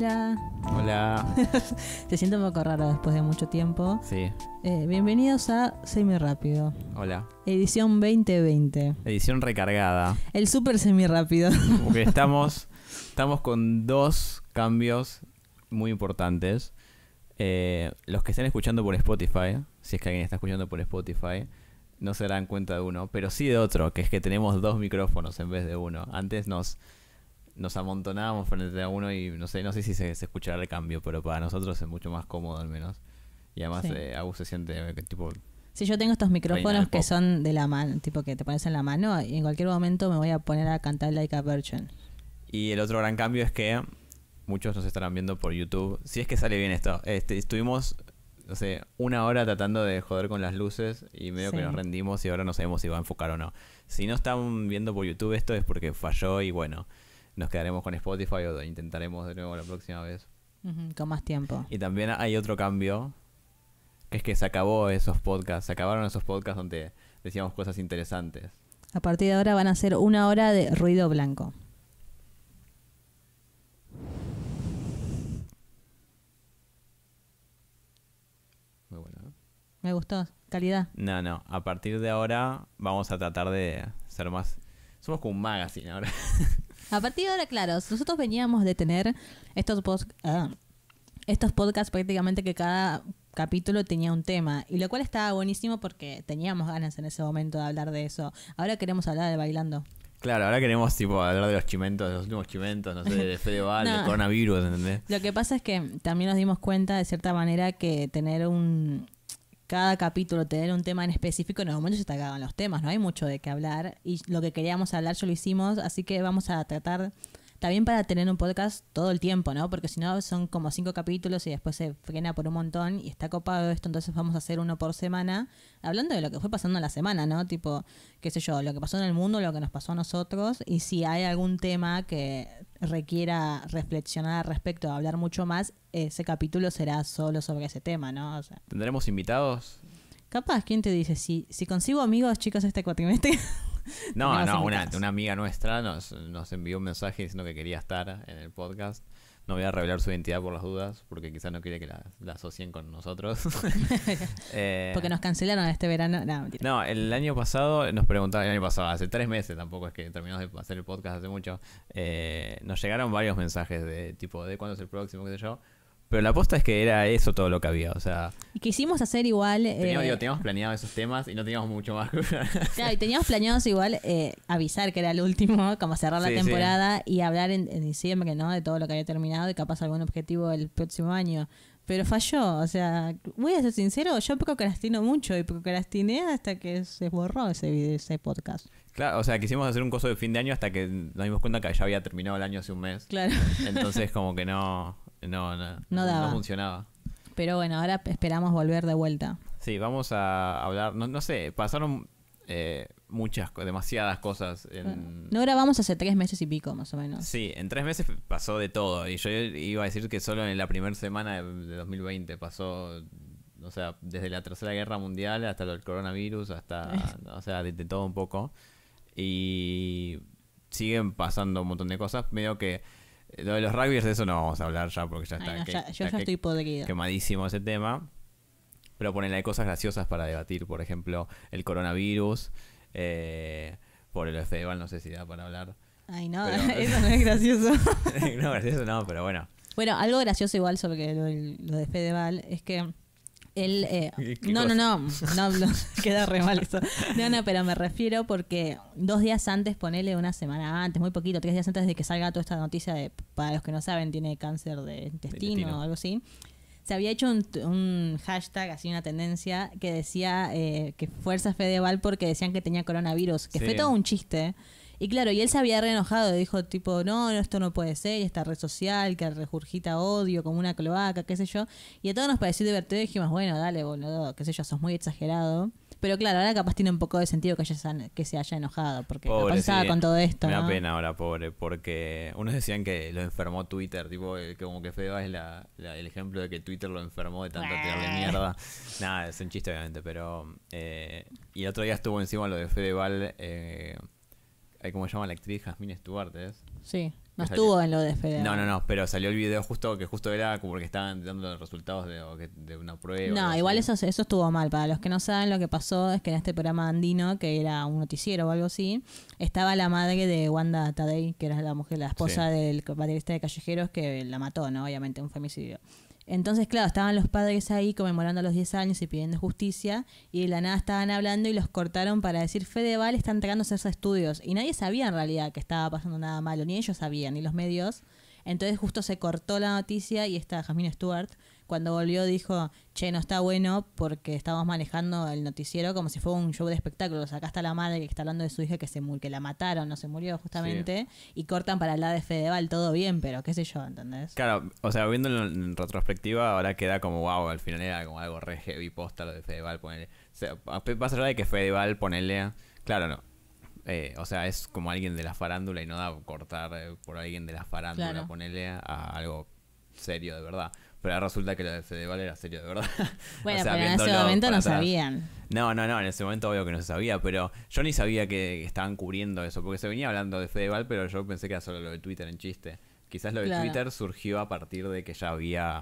Hola. Hola. Se siente un poco raro después de mucho tiempo. Sí. Eh, bienvenidos a Semi Rápido. Hola. Edición 2020. Edición recargada. El super semi rápido. Porque estamos, estamos con dos cambios muy importantes. Eh, los que estén escuchando por Spotify, si es que alguien está escuchando por Spotify, no se darán cuenta de uno, pero sí de otro, que es que tenemos dos micrófonos en vez de uno. Antes nos nos amontonábamos frente a uno y no sé, no sé si se, escuchará el cambio, pero para nosotros es mucho más cómodo al menos. Y además eh, a se siente eh, tipo... Sí, yo tengo estos micrófonos que son de la mano, tipo que te pones en la mano y en cualquier momento me voy a poner a cantar Like a Virgin. Y el otro gran cambio es que muchos nos estarán viendo por YouTube. Si es que sale bien esto, este, estuvimos, no sé, una hora tratando de joder con las luces y medio que nos rendimos y ahora no sabemos si va a enfocar o no. Si no están viendo por YouTube esto es porque falló y bueno, nos quedaremos con Spotify o intentaremos de nuevo la próxima vez. con más tiempo. Y también hay otro cambio, que es que se acabó esos podcasts, se acabaron esos podcasts donde decíamos cosas interesantes. A partir de ahora van a ser una hora de ruido blanco. Muy bueno. Me gustó, calidad. No, no, a partir de ahora vamos a tratar de ser más... Somos como un magazine ahora. A partir de ahora, claro, nosotros veníamos de tener estos, ah, estos podcasts prácticamente que cada capítulo tenía un tema, y lo cual estaba buenísimo porque teníamos ganas en ese momento de hablar de eso. Ahora queremos hablar de bailando. Claro, ahora queremos tipo hablar de los chimentos, de los últimos chimentos, no sé, de Fedeval, de coronavirus, ¿entendés? Lo que pasa es que también nos dimos cuenta de cierta manera que tener un, cada capítulo tener un tema en específico, en el momento se acaban los temas, no hay mucho de qué hablar y lo que queríamos hablar ya lo hicimos, así que vamos a tratar también para tener un podcast todo el tiempo, ¿no? Porque si no son como cinco capítulos y después se frena por un montón y está copado esto, entonces vamos a hacer uno por semana, hablando de lo que fue pasando en la semana, ¿no? Tipo, qué sé yo, lo que pasó en el mundo, lo que nos pasó a nosotros y si hay algún tema que requiera reflexionar al respecto, hablar mucho más, ese capítulo será solo sobre ese tema, ¿no? ¿Tendremos invitados? Capaz, ¿quién te dice? Si, si consigo amigos, chicos, este cuatrimestre. no, no, una, una, amiga nuestra nos, nos envió un mensaje diciendo que quería estar en el podcast. No voy a revelar su identidad por las dudas, porque quizás no quiere que la, la asocien con nosotros. Eh, porque nos cancelaron este verano. No, el año pasado nos preguntaron, el año pasado, hace tres meses tampoco es que terminamos de hacer el podcast hace mucho, eh, nos llegaron varios mensajes de tipo, ¿de cuándo es el próximo? ¿Qué sé yo? Pero la aposta es que era eso todo lo que había, o sea... Y quisimos hacer igual... Eh, teníamos, planeado esos temas y no teníamos mucho más. claro, y teníamos planeados igual eh, avisar que era el último, como cerrar la temporada y hablar en, en, diciembre, ¿no? De todo lo que había terminado y capaz algún objetivo el próximo año. Pero falló, o sea, voy a ser sincero, yo procrastino mucho y procrastiné hasta que se borró ese, ese podcast. Claro, o sea, quisimos hacer un coso de fin de año hasta que nos dimos cuenta que ya había terminado el año hace un mes. Claro. Entonces como que no... No, no, no, funcionaba. Pero bueno, ahora esperamos volver de vuelta. Sí, vamos a hablar, no, no sé, pasaron eh, muchas, demasiadas cosas. No grabamos hace tres meses y pico, más o menos. Sí, en tres meses pasó de todo. Y yo iba a decir que solo en la primera semana de 2020 pasó, o sea, desde la Tercera Guerra Mundial hasta el coronavirus, hasta, o sea, desde todo un poco. Y siguen pasando un montón de cosas. Medio que lo de los rugbyers, de eso no vamos a hablar ya porque ya está. yo ya estoy Quemadísimo ese tema. Pero ponen hay cosas graciosas para debatir. Por ejemplo, el coronavirus. Eh, por el Fedeval, no sé si da para hablar. Ay, no, eso no es gracioso. no, gracioso no, pero bueno. Bueno, algo gracioso igual sobre lo, lo de Fedeval es que eh, no, no, no, no, queda re mal eso. No, no, pero me refiero porque dos días antes, ponele una semana antes, muy poquito, tres días antes de que salga toda esta noticia de, para los que no saben, tiene cáncer de intestino, o algo así se había hecho un, hashtag, así una tendencia, que decía eh, que fuerza Fedeval porque decían que tenía coronavirus, que fue todo un chiste, y claro, y él se había reenojado, dijo tipo, no, no, esto no puede ser, esta red social que regurgita odio como una cloaca, qué sé yo. Y a todos nos pareció divertido y dijimos, bueno, dale, boludo, qué sé yo, sos muy exagerado. Pero claro, ahora capaz tiene un poco de sentido que, haya, que se haya enojado, porque con todo esto. Me pena ahora, pobre, porque unos decían que lo enfermó Twitter, tipo, que eh, como que Fedeval es la, el ejemplo de que Twitter lo enfermó de tanto de mierda. Nada, es un chiste obviamente, pero... Eh, y el otro día estuvo encima lo de Fedeval... Eh, como se llama la actriz? Jasmine Stewart, Sí. No estuvo en lo de Fede. No, no, no, pero salió el video justo que justo era como que estaban dando los resultados de, una prueba. No, igual eso, eso estuvo mal. Para los que no saben, lo que pasó es que en este programa andino, que era un noticiero o algo así, estaba la madre de Wanda Tadei, que era la mujer, la esposa del baterista de Callejeros, que la mató, ¿no? Obviamente, un femicidio. Entonces, claro, estaban los padres ahí conmemorando los 10 años y pidiendo justicia, y de la nada estaban hablando y los cortaron para decir, Val está entregando a estudios. Y nadie sabía en realidad que estaba pasando nada malo, ni ellos sabían, ni los medios. Entonces justo se cortó la noticia y está Jasmine Stewart cuando volvió dijo, che, no está bueno porque estamos manejando el noticiero como si fuera un show de espectáculos. Acá está la madre que está hablando de su hija que se que la mataron, no se murió justamente, y cortan para hablar de Fedeval, todo bien, pero qué sé yo, ¿entendés? Claro, o sea, viendo en retrospectiva, ahora queda como, wow, al final era como algo re heavy posta lo de Fedeval, ponele. O sea, vas a hablar de que Fedeval, ponele, claro, no, eh, o sea, es como alguien de la farándula y no da cortar eh, por alguien de la farándula, ponerle a algo serio de verdad. Pero ahora resulta que de Fedeval era serio, de verdad. Bueno, pero en ese momento no sabían. No, no, no, en ese momento obvio que no se sabía, pero yo ni sabía que estaban cubriendo eso, porque se venía hablando de Fedeval, pero yo pensé que era solo lo de Twitter en chiste. Quizás lo de Twitter surgió a partir de que ya había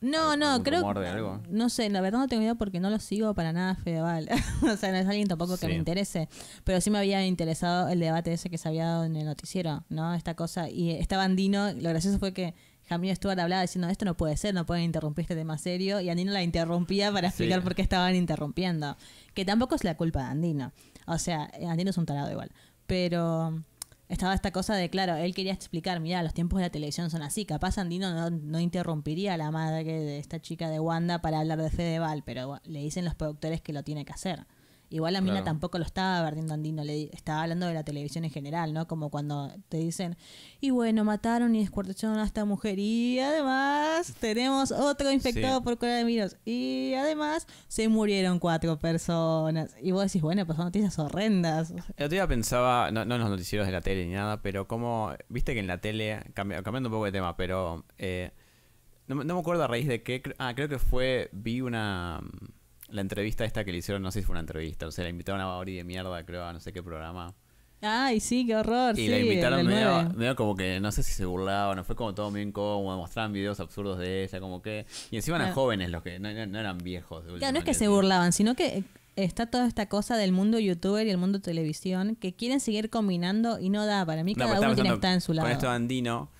no, no, creo. que... No sé, la verdad no tengo idea porque no lo sigo para nada Fedeval. o sea, no es alguien tampoco que me interese. Pero sí me había interesado el debate ese que se había dado en el noticiero, ¿no? Esta cosa. Y estaba Andino, lo gracioso fue que Jamie Stewart hablaba diciendo, esto no puede ser, no pueden interrumpir este tema serio, y Andino la interrumpía para explicar porque por qué estaban interrumpiendo. Que tampoco es la culpa de Andino. O sea, Andino es un tarado igual. Pero estaba esta cosa de, claro, él quería explicar, mira, los tiempos de la televisión son así, capaz Andino no, no, interrumpiría a la madre de esta chica de Wanda para hablar de Fedeval, pero le dicen los productores que lo tiene que hacer. Igual la mina tampoco lo estaba perdiendo Andino, le estaba hablando de la televisión en general, ¿no? Como cuando te dicen, y bueno, mataron y descuartizaron a esta mujer y además tenemos otro infectado sí. de coronavirus y además se murieron cuatro personas. Y vos decís, bueno, pues son noticias horrendas. Yo todavía día pensaba, no, no en los noticieros de la tele ni nada, pero como, viste que en la tele, cambiando un poco de tema, pero eh, no, no me acuerdo a raíz de qué, ah, creo que fue, vi una la entrevista esta que le hicieron, no sé si fue una entrevista, o sea, la invitaron a Bauri de mierda, creo, a no sé qué programa. Ay, sí, qué horror. Y la invitaron medio, medio, como que, no sé si se burlaban, fue como todo bien incómodo, mostraban videos absurdos de ella, como que... Y encima eran ah. jóvenes los que, no, eran viejos. ya no es que se burlaban, sino que eh, está toda esta cosa del mundo youtuber y el mundo televisión que quieren seguir combinando y no da, para mí no, cada uno tiene que estar en su lado. Con esto andino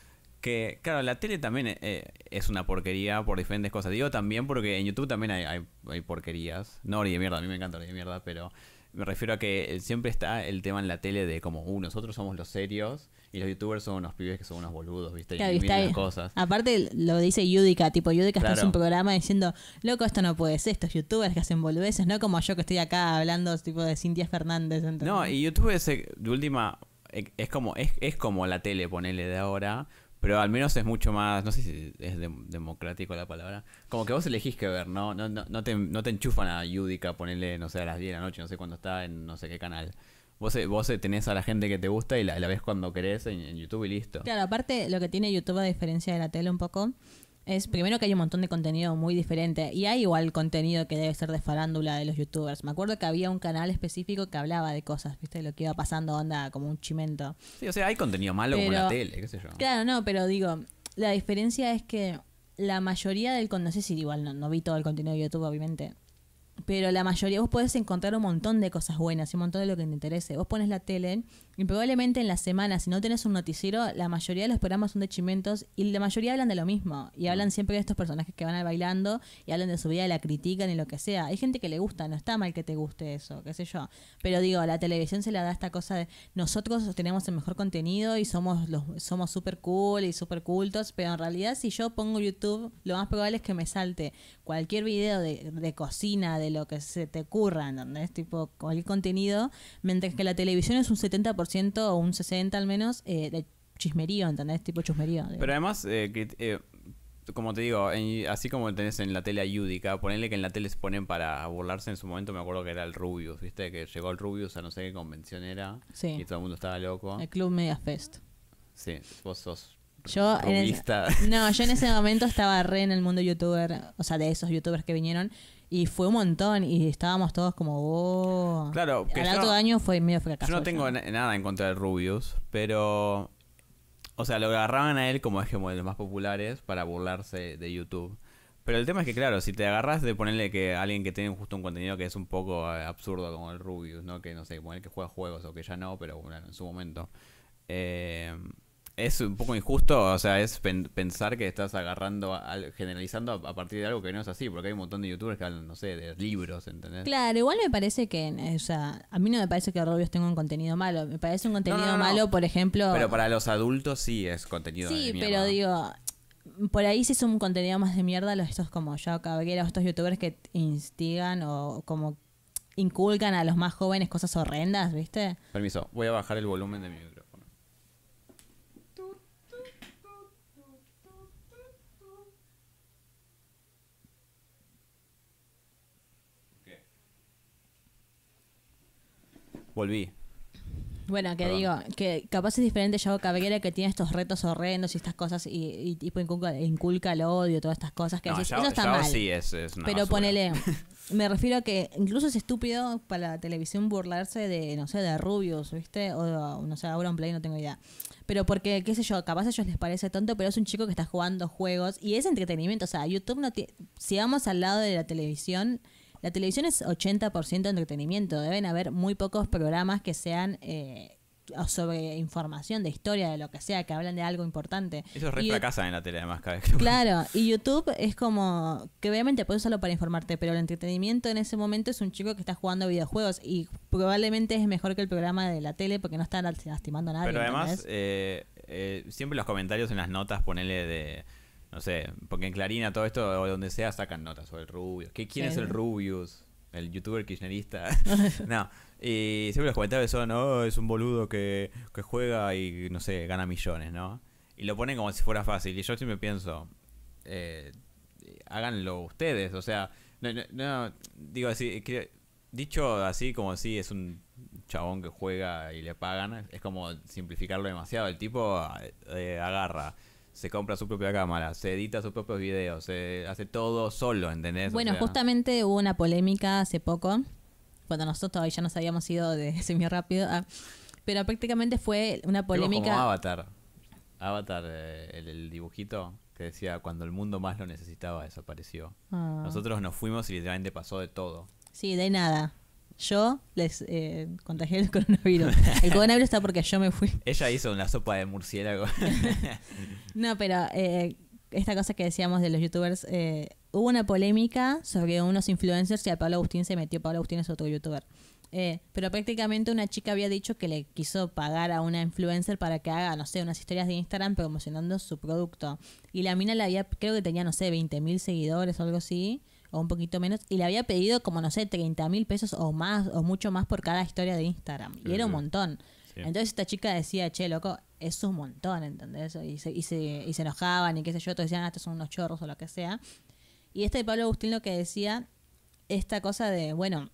claro, la tele también eh, eh, es una porquería por diferentes cosas. Digo también porque en YouTube también hay, porquerías. No, ori de mierda, a mí me encanta ori de mierda, pero me refiero a que eh, siempre está el tema en la tele de como, uh, nosotros somos los serios y los youtubers son unos pibes que son unos boludos, ¿viste? y las cosas. Aparte lo dice Yudica, tipo, Yudica está en un programa diciendo, loco, esto no puede ser, estos youtubers que hacen boludeces, no como yo que estoy acá hablando tipo de Cintia Fernández. No, y YouTube es, de última, es como, es, es como la tele, ponele de ahora, pero al menos es mucho más, no sé si es democrático la palabra. Como que vos elegís que ver, ¿no? No, no, te, no te enchufan a Yudica, ponerle, no sé, a las 10 de la noche, no sé cuándo está, en no sé qué canal. Vos, eh, vos eh, tenés a la gente que te gusta y la, ves cuando querés en, YouTube y listo. Claro, aparte lo que tiene YouTube a diferencia de la tele un poco es primero que hay un montón de contenido muy diferente y hay igual contenido que debe ser de farándula de los youtubers. Me acuerdo que había un canal específico que hablaba de cosas, ¿viste? Lo que iba pasando, onda como un chimento. Sí, o sea, hay contenido malo como la tele, qué sé yo. Claro, no, pero digo, la diferencia es que la mayoría del no sé si igual no, no vi todo el contenido de YouTube, obviamente. Pero la mayoría, vos podés encontrar un montón de cosas buenas y un montón de lo que te interese. Vos pones la tele y probablemente en la semana, si no tenés un noticiero, la mayoría de los programas son de chimentos y la mayoría hablan de lo mismo. Y ah. hablan siempre de estos personajes que van al bailando y hablan de su vida, la critican y lo que sea. Hay gente que le gusta, no está mal que te guste eso, qué sé yo. Pero digo, la televisión se la da esta cosa de nosotros tenemos el mejor contenido y somos los somos super cool y super cultos, pero en realidad si yo pongo YouTube, lo más probable es que me salte cualquier video de, de cocina, de lo que se te ocurra, es Tipo, cualquier contenido, mientras que la televisión es un 70% ciento, o un 60% al menos eh, de chismerío, ¿entendés? Tipo chismerío. Pero además, eh, eh, como te digo, así como tenés en la tele Yudica, ponele que en la tele se ponen para burlarse en su momento, me acuerdo que era el Rubius, ¿viste? Que llegó el Rubius a no sé qué convención era sí. y todo el mundo estaba loco. El Club Media Fest. Sí, vos sos yo no, yo en ese momento estaba re en el mundo youtuber, o sea, de esos youtubers que vinieron. Y fue un montón y estábamos todos como, oh". Claro, que al otro año fue medio fracaso. Yo no tengo nada en contra de Rubius, pero. O sea, lo agarraban a él como es que de los más populares para burlarse de YouTube. Pero el tema es que, claro, si te agarras de ponerle que alguien que tiene justo un contenido que es un poco eh, absurdo como el Rubius, ¿no? Que no sé, poner que juega juegos o que ya no, pero en su momento. Eh es un poco injusto, o sea, es pensar que estás agarrando, al, generalizando a, partir de algo que no es así, porque hay un montón de youtubers que hablan, no sé, de libros, ¿entendés? Claro, igual me parece que, o sea, a mí no me parece que Robios tenga un contenido malo, me parece un contenido malo, por ejemplo... Pero para los adultos sí es contenido Sí, pero digo, por ahí sí es un contenido más de mierda, los estos como yo, Cabrera, estos youtubers que instigan o como inculcan a los más jóvenes cosas horrendas, ¿viste? Permiso, voy a bajar el volumen de mi Volví. Bueno, que digo, que capaz es diferente Yago Cabrera que tiene estos retos horrendos y estas cosas y, tipo inculca, el odio, todas estas cosas que no, eso está mal. Sí es, Pero ponele, me refiero a que incluso es estúpido para la televisión burlarse de, no sé, de Rubius, ¿viste? O no sé, Auron Play, no tengo idea. Pero porque, qué sé yo, capaz a ellos les parece tonto, pero es un chico que está jugando juegos y es entretenimiento. O sea, YouTube no tiene. Si vamos al lado de la televisión, la televisión es 80% entretenimiento. Deben haber muy pocos programas que sean eh, sobre información de historia, de lo que sea, que hablan de algo importante. Eso es re fracasan en la tele, además, cada vez que Claro, y YouTube es como que obviamente puedes usarlo para informarte, pero el entretenimiento en ese momento es un chico que está jugando videojuegos y probablemente es mejor que el programa de la tele porque no está lastimando a nadie. Pero además, eh, eh, siempre los comentarios en las notas, ponele de no sé, porque en Clarina todo esto, o donde sea, sacan notas sobre el Rubius. ¿Qué, ¿Quién es el eh. Rubius? El youtuber kirchnerista. no. Y siempre los comentarios son, oh, es un boludo que, que juega y, no sé, gana millones, ¿no? Y lo ponen como si fuera fácil. Y yo siempre pienso, eh, háganlo ustedes. O sea, no, no, digo así, dicho así como si es un chabón que juega y le pagan, es como simplificarlo demasiado. El tipo eh, agarra se compra su propia cámara, se edita sus propios videos, se hace todo solo, ¿entendés? Bueno, justamente hubo una polémica hace poco, cuando nosotros todavía ya nos habíamos ido de semi rápido, ah, pero prácticamente fue una polémica. Avatar. Avatar, eh, el, dibujito que decía cuando el mundo más lo necesitaba desapareció. Ah. Nosotros nos fuimos y literalmente pasó de todo. Sí, de nada yo les eh, contagié el coronavirus. El coronavirus está porque yo me fui. Ella hizo una sopa de murciélago. no, pero eh, esta cosa que decíamos de los youtubers, eh, hubo una polémica sobre unos influencers y a Pablo Agustín se metió. Pablo Agustín es otro youtuber. Eh, pero prácticamente una chica había dicho que le quiso pagar a una influencer para que haga, no sé, unas historias de Instagram promocionando su producto. Y la mina la había, creo que tenía, no sé, 20.000 mil seguidores o algo así o un poquito menos, y le había pedido como, no sé, 30 mil pesos o más, o mucho más por cada historia de Instagram. y era un montón. Entonces esta chica decía, che, loco, es un montón, ¿entendés? Y se, y se, se enojaban y qué sé yo, todos decían, ah, estos son unos chorros o lo que sea. Y este de Pablo Agustín lo que decía, esta cosa de, bueno,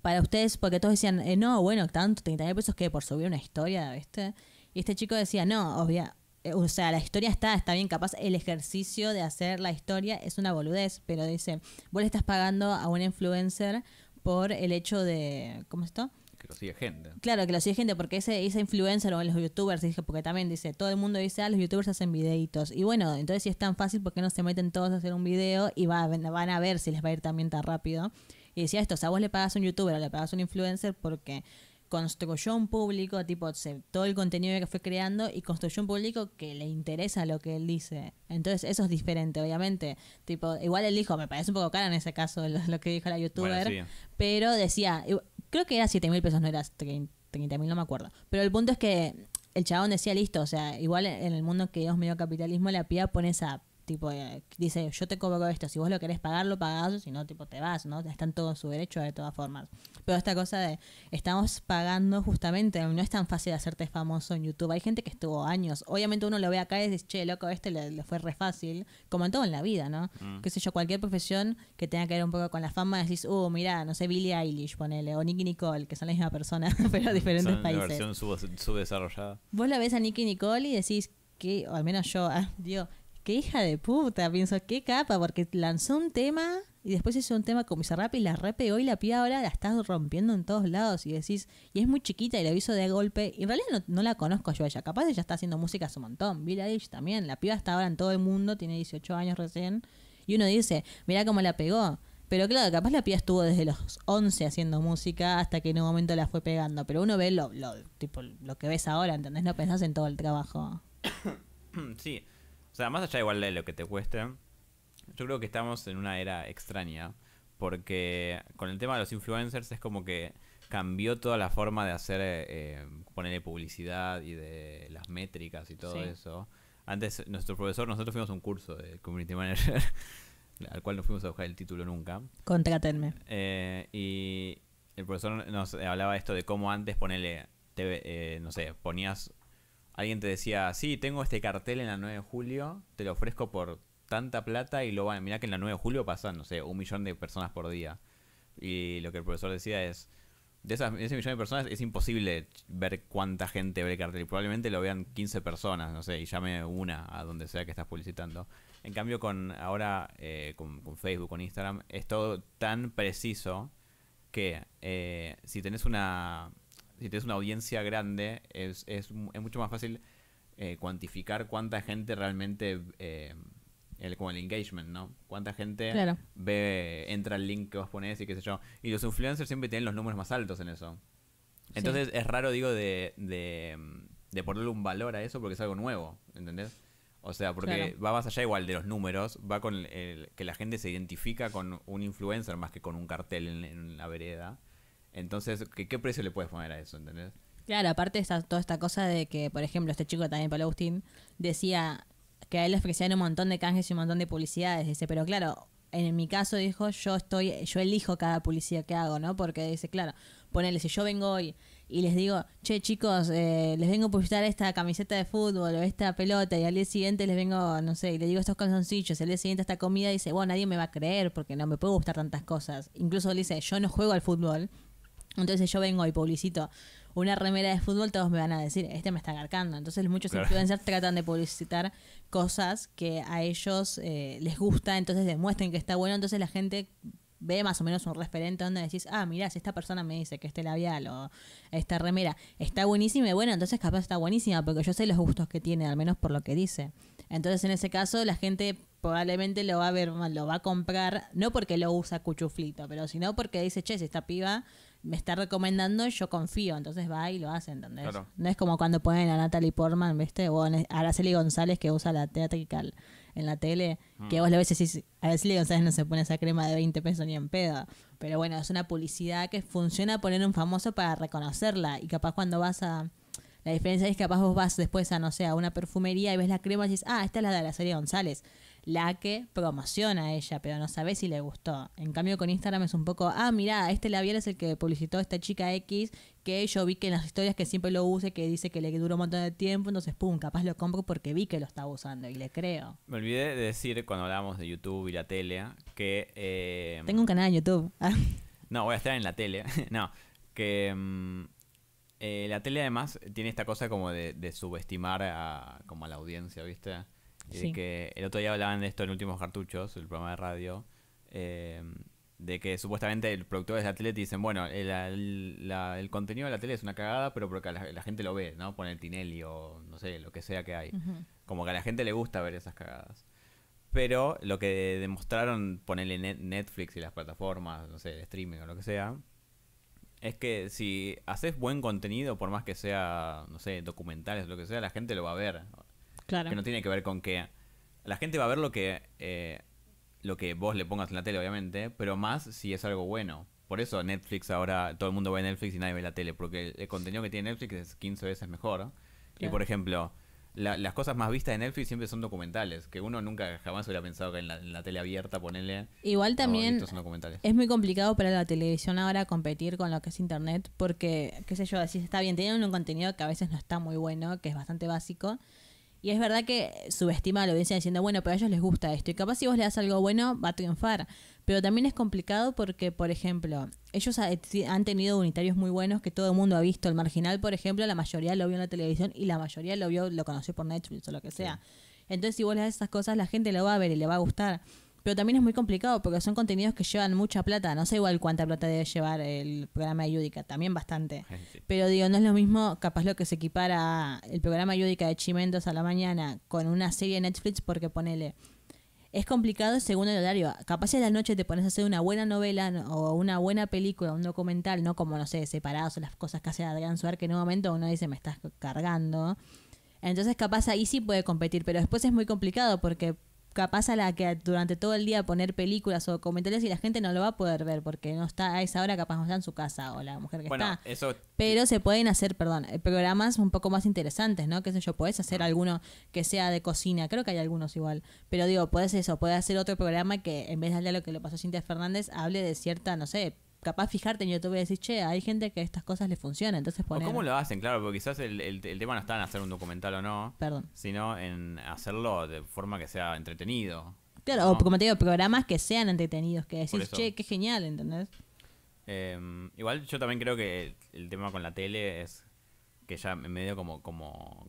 para ustedes, porque todos decían, eh, no, bueno, tanto, 30 mil pesos que por subir una historia, ¿viste? Y este chico decía, no, obvia, eh, o sea, la historia está, está bien, capaz el ejercicio de hacer la historia es una boludez, pero dice, vos le estás pagando a un influencer por el hecho de, ¿cómo es esto? Que lo sigue gente. Claro, que lo sigue gente, porque ese, ese influencer o los youtubers, dije, porque también dice, todo el mundo dice, ah, los youtubers hacen videitos. Y bueno, entonces si es tan fácil, ¿por qué no se meten todos a hacer un video y va, van a ver si les va a ir también tan rápido? Y decía esto, o sea, vos le pagas a un youtuber o le pagas a un influencer porque construyó un público, tipo, se, todo el contenido que fue creando y construyó un público que le interesa lo que él dice. Entonces, eso es diferente, obviamente. Tipo, igual él dijo, me parece un poco caro en ese caso lo, que dijo la youtuber, pero decía, creo que era 7 mil pesos, no era 30 mil, no me acuerdo. Pero el punto es que el chabón decía, listo, o sea, igual en el mundo que es medio capitalismo, la piba pone esa tipo, eh, dice, yo te cobro esto, si vos lo querés pagar, lo pagás, si no, tipo, te vas, ¿no? Están todos su derecho de todas formas. Pero esta cosa de, estamos pagando justamente, no es tan fácil hacerte famoso en YouTube, hay gente que estuvo años, obviamente uno lo ve acá y dice, che, loco, este le, fue re fácil, como en todo en la vida, ¿no? Que mm. Qué sé yo, cualquier profesión que tenga que ver un poco con la fama, decís, uh, mira no sé, Billie Eilish, ponele, o Nicky Nicole, que son la misma persona, pero diferentes son países. versión subdesarrollada. Vos la ves a Nicky Nicole y decís, que, o al menos yo, ah, digo, qué hija de puta, pienso, qué capa, porque lanzó un tema y después hizo un tema con rap y la repegó y la piba ahora la estás rompiendo en todos lados y decís, y es muy chiquita y la aviso de golpe, y en realidad no, la conozco yo a ella, capaz ella está haciendo música hace un montón, Billie también, la piba está ahora en todo el mundo, tiene 18 años recién, y uno dice, mirá cómo la pegó. Pero claro, capaz la piba estuvo desde los 11 haciendo música hasta que en un momento la fue pegando. Pero uno ve lo, lo, tipo, lo que ves ahora, ¿entendés? No pensás en todo el trabajo. Sí, sea, más allá igual de lo que te cueste, yo creo que estamos en una era extraña. Porque con el tema de los influencers es como que cambió toda la forma de hacer, eh, ponerle publicidad y de las métricas y todo eso. Antes, nuestro profesor, nosotros fuimos a un curso de Community Manager, al cual no fuimos a buscar el título nunca. Contratenme. Eh, y el profesor nos hablaba esto de cómo antes ponerle, eh, no sé, ponías alguien te decía, sí, tengo este cartel en la 9 de julio, te lo ofrezco por tanta plata y lo van, mirá que en la 9 de julio pasan, no sé, un millón de personas por día. Y lo que el profesor decía es, de, esas, de ese millón de personas es imposible ver cuánta gente ve el cartel. Probablemente lo vean 15 personas, no sé, y llame una a donde sea que estás publicitando. En cambio, con ahora eh, con, Facebook, con Instagram, es todo tan preciso que eh, si tenés una, si tienes una audiencia grande, es, es, es mucho más fácil eh, cuantificar cuánta gente realmente, eh, el, como el engagement, ¿no? Cuánta gente ve, entra el link que vos pones y qué sé yo. Y los influencers siempre tienen los números más altos en eso. Entonces es raro, digo, de, de, ponerle un valor a eso porque es algo nuevo, ¿entendés? O sea, porque va más allá igual de los números, va con el, que la gente se identifica con un influencer más que con un cartel en la vereda. Entonces, ¿qué, precio le puedes poner a eso? ¿Entendés? Claro, aparte está toda esta cosa de que, por ejemplo, este chico también, Pablo Agustín, decía que a él le ofrecían un montón de canjes y un montón de publicidades. Dice, pero claro, en mi caso dijo, yo estoy, yo elijo cada publicidad que hago, ¿no? Porque dice, claro, ponele, si yo vengo hoy y les digo, che chicos, eh, les vengo a publicitar esta camiseta de fútbol o esta pelota y al día siguiente les vengo, no sé, y les digo estos calzoncillos, y al día siguiente esta comida, dice, bueno, nadie me va a creer porque no me puede gustar tantas cosas. Incluso dice, yo no juego al fútbol, entonces yo vengo y publicito una remera de fútbol, todos me van a decir, este me está garcando, Entonces muchos influencers tratan de publicitar cosas que a ellos eh, les gusta, entonces demuestren que está bueno, entonces la gente ve más o menos un referente donde decís, ah, mirá, si esta persona me dice que este labial o esta remera está buenísima, y bueno, entonces capaz está buenísima, porque yo sé los gustos que tiene, al menos por lo que dice. Entonces en ese caso la gente probablemente lo va a ver, lo va a comprar, no porque lo usa cuchuflito, pero sino porque dice, che, si esta piba me está recomendando, yo confío, entonces va y lo hace, ¿entendés? No es como cuando ponen a Natalie Portman, ¿viste? O a Araceli González que usa la teatrical en la tele, mm. que vos le ves y Araceli González no se pone esa crema de 20 pesos ni en pedo. Pero bueno, es una publicidad que funciona poner un famoso para reconocerla y capaz cuando vas a... La diferencia es que capaz vos vas después a, no sé, a una perfumería y ves la crema y dices, ah, esta es la de Araceli González la que promociona a ella, pero no sabe si le gustó. En cambio con Instagram es un poco, ah, mirá, este labial es el que publicitó esta chica X, que yo vi que en las historias que siempre lo use, que dice que le duró un montón de tiempo, entonces, pum, capaz lo compro porque vi que lo estaba usando y le creo. Me olvidé de decir cuando hablamos de YouTube y la tele, que... Eh, Tengo un canal en YouTube. no, voy a estar en la tele. no, que... Mm, eh, la tele además tiene esta cosa como de, de subestimar a, como a la audiencia, ¿viste? Eh, que el otro día hablaban de esto en Últimos Cartuchos, el programa de radio, eh, de que supuestamente el productor de la tele dicen, bueno, el, contenido de la tele es una cagada, pero porque la, gente lo ve, ¿no? Pone el Tinelli o no sé, lo que sea que hay. Como que a la gente le gusta ver esas cagadas. Pero lo que demostraron ponerle Netflix y las plataformas, no sé, el streaming o lo que sea, es que si haces buen contenido, por más que sea, no sé, documentales o lo que sea, la gente lo va a ver. Que no tiene que ver con que la gente va a ver lo que, eh, lo que vos le pongas en la tele, obviamente, pero más si es algo bueno. Por eso Netflix ahora, todo el mundo ve Netflix y nadie ve la tele, porque el, contenido que tiene Netflix es 15 veces mejor. Y por ejemplo, las cosas más vistas en Netflix siempre son documentales, que uno nunca jamás hubiera pensado que en la, tele abierta ponerle... Igual también es muy complicado para la televisión ahora competir con lo que es internet, porque, qué sé yo, si está bien, tienen un contenido que a veces no está muy bueno, que es bastante básico, y es verdad que subestima a la audiencia diciendo, bueno, pero a ellos les gusta esto. Y capaz si vos le das algo bueno, va a triunfar. Pero también es complicado porque, por ejemplo, ellos han tenido unitarios muy buenos que todo el mundo ha visto. El marginal, por ejemplo, la mayoría lo vio en la televisión y la mayoría lo vio, lo conoció por Netflix o lo que sea. Entonces, si vos le das esas cosas, la gente lo va a ver y le va a gustar. Pero también es muy complicado porque son contenidos que llevan mucha plata. No sé igual cuánta plata debe llevar el programa de Yudica, también bastante. Pero digo, no es lo mismo capaz lo que se equipara el programa Yudica de Chimentos a la mañana con una serie de Netflix porque ponele... Es complicado según el horario. Capaz si a la noche te pones a hacer una buena novela o una buena película, un documental, no como, no sé, separados o las cosas que hace Adrián Suárez que en un momento uno dice me estás cargando. Entonces capaz ahí sí puede competir, pero después es muy complicado porque capaz a la que durante todo el día poner películas o comentarios y la gente no lo va a poder ver porque no está a esa hora, capaz no está en su casa o la mujer que está. Eso... Pero se pueden hacer, perdón, eh, programas un poco más interesantes, ¿no? Qué sé yo, puedes hacer ah. alguno que sea de cocina, creo que hay algunos igual, pero digo, puedes eso, puedes hacer otro programa que en vez de hablar lo que le pasó a Cintia Fernández, hable de cierta, no sé, capaz fijarte en YouTube y decir, che, hay gente que estas cosas le funcionan, entonces poner... ¿Cómo lo hacen? Claro, porque quizás el, tema no está en hacer un documental o no. Sino en hacerlo de forma que sea entretenido. Claro, o como te digo, programas que sean entretenidos, que decís, che, qué genial, ¿entendés? Em, igual yo también creo que el tema con la tele es que ya medio como, como,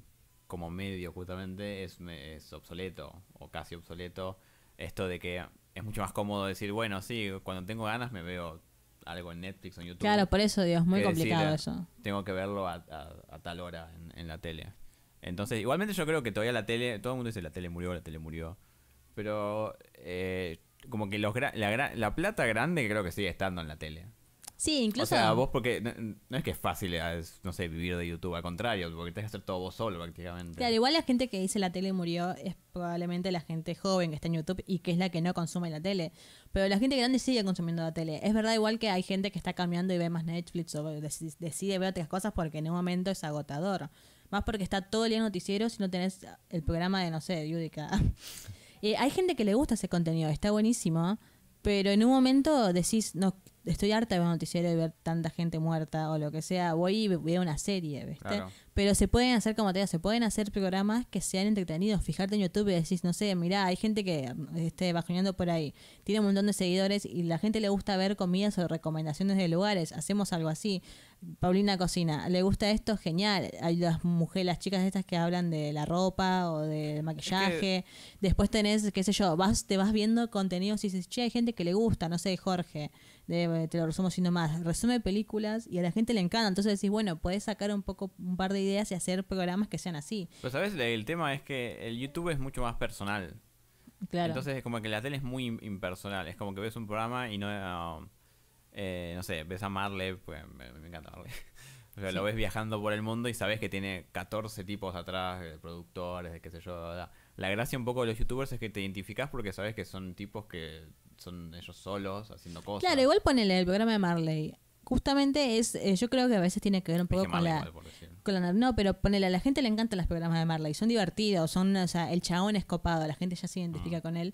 como medio justamente es, es obsoleto o casi obsoleto esto de que es mucho más cómodo decir, bueno, sí, cuando tengo ganas me veo algo en Netflix o en YouTube. Claro, por eso, Dios, muy complicado eso. Tengo que verlo a, tal hora en, la tele. Entonces, igualmente yo creo que todavía la tele, todo el mundo dice la tele murió, la tele murió. Pero eh, como que los la, la plata grande creo que sigue estando en la tele. Sí, incluso. O sea, vos, porque no, es que es fácil, eh, no sé, vivir de YouTube, al contrario, porque tenés que hacer todo vos solo prácticamente. Claro, igual la gente que dice la tele murió es probablemente la gente joven que está en YouTube y que es la que no consume la tele. Pero la gente grande sigue consumiendo la tele. Es verdad, igual que hay gente que está cambiando y ve más Netflix o decide ver otras cosas porque en un momento es agotador. Más porque está todo el día en noticieros y no tenés el programa de, no sé, Yudica. Eh, hay gente que le gusta ese contenido, está buenísimo pero en un momento decís, no, estoy harta de ver noticiero y ver tanta gente muerta o lo que sea, voy y veo una serie, ¿viste? Pero se pueden hacer, como te digo, se pueden hacer programas que sean entretenidos. Fijarte en YouTube y decís, no sé, mirá, hay gente que esté bajoneando por ahí, tiene un montón de seguidores y la gente le gusta ver comidas o recomendaciones de lugares. Hacemos algo así. Paulina cocina, le gusta esto, genial. Hay las mujeres, las chicas estas que hablan de la ropa o del maquillaje. Después tenés, qué sé yo, vas, te vas viendo contenidos y dices, che, hay gente que le gusta, no sé, Jorge, te lo resumo así nomás, resume películas y a la gente le encanta. Entonces decís, bueno, puedes sacar un poco, un par de ideas y hacer programas que sean así. Pero sabes, el tema es que el YouTube es mucho más personal. Claro. Entonces es como que la tele es muy impersonal. Es como que ves un programa y no... Um, eh, no sé, ves a Marley, pues me, encanta Marley. O lo ves viajando por el mundo y sabes que tiene 14 tipos atrás, productores, de qué sé yo. La, gracia un poco de los youtubers es que te identificas porque sabes que son tipos que son ellos solos haciendo cosas. Claro, igual ponele el programa de Marley. Justamente es, eh, yo creo que a veces tiene que ver un poco con la, no, pero ponele, a la gente le encantan los programas de Marley, son divertidos, son, o sea, el chabón es copado, la gente ya se identifica mm. con él.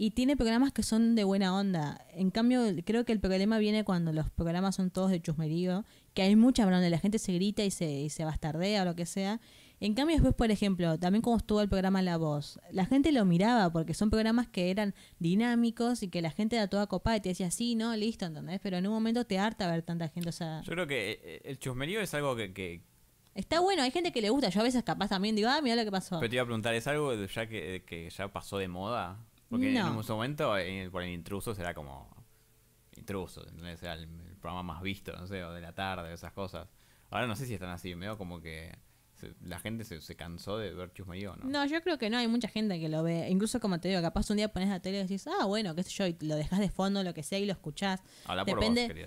Y tiene programas que son de buena onda. En cambio, creo que el problema viene cuando los programas son todos de chusmerío, que hay mucha donde la gente se grita y se, se bastardea o lo que sea. En cambio, después, por ejemplo, también como estuvo el programa La Voz, la gente lo miraba porque son programas que eran dinámicos y que la gente da toda copada y te decía, sí, no, listo, ¿entendés? Pero en un momento te harta ver tanta gente, o sea... Yo creo que eh, el chusmerío es algo que, Está bueno, hay gente que le gusta. Yo a veces capaz también digo, ah, mira lo que pasó. Pero te iba a preguntar, ¿es algo ya que, ya pasó de moda? Porque en un momento, eh, por el intruso será como intruso, ¿entendés? Era el, programa más visto, no sé, o de la tarde, esas cosas. Ahora no sé si están así, veo como que la gente se, cansó de ver Chusma ¿no? No, yo creo que no, hay mucha gente que lo ve. Incluso como te digo, capaz un día pones la tele y decís, ah, bueno, qué sé yo, y lo dejas de fondo, lo que sea, y lo escuchás. depende,